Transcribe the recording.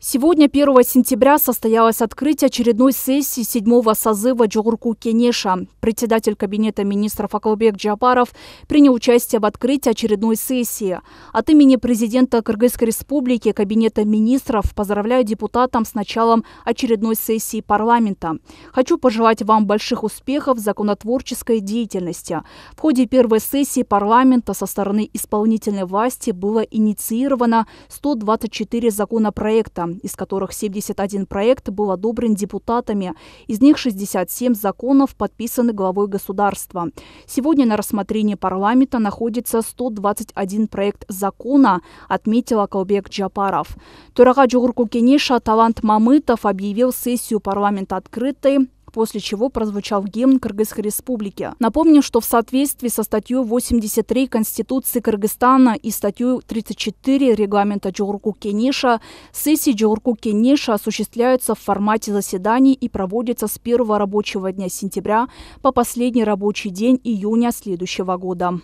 Сегодня, 1 сентября, состоялось открытие очередной сессии седьмого созыва Джугурку Кенеша. Председатель Кабинета министров Акалбек Джапаров принял участие в открытии очередной сессии. От имени президента Кыргызской республики Кабинета министров поздравляю депутатам с началом очередной сессии парламента. Хочу пожелать вам больших успехов в законотворческой деятельности. В ходе первой сессии парламента со стороны исполнительной власти было инициировано 124 законопроекта из которых 71 проект был одобрен депутатами. Из них 67 законов подписаны главой государства. Сегодня на рассмотрении парламента находится 121 проект закона, отметила Колбек Джапаров. Турага Джугурку Кенеша Талант Мамытов объявил сессию парламента открытой после чего прозвучал гимн Кыргызской республики. Напомню, что в соответствии со статьей 83 Конституции Кыргызстана и статьей 34 регламента Джурку Кениша, сессии Джурку Кениша осуществляются в формате заседаний и проводятся с первого рабочего дня сентября по последний рабочий день июня следующего года.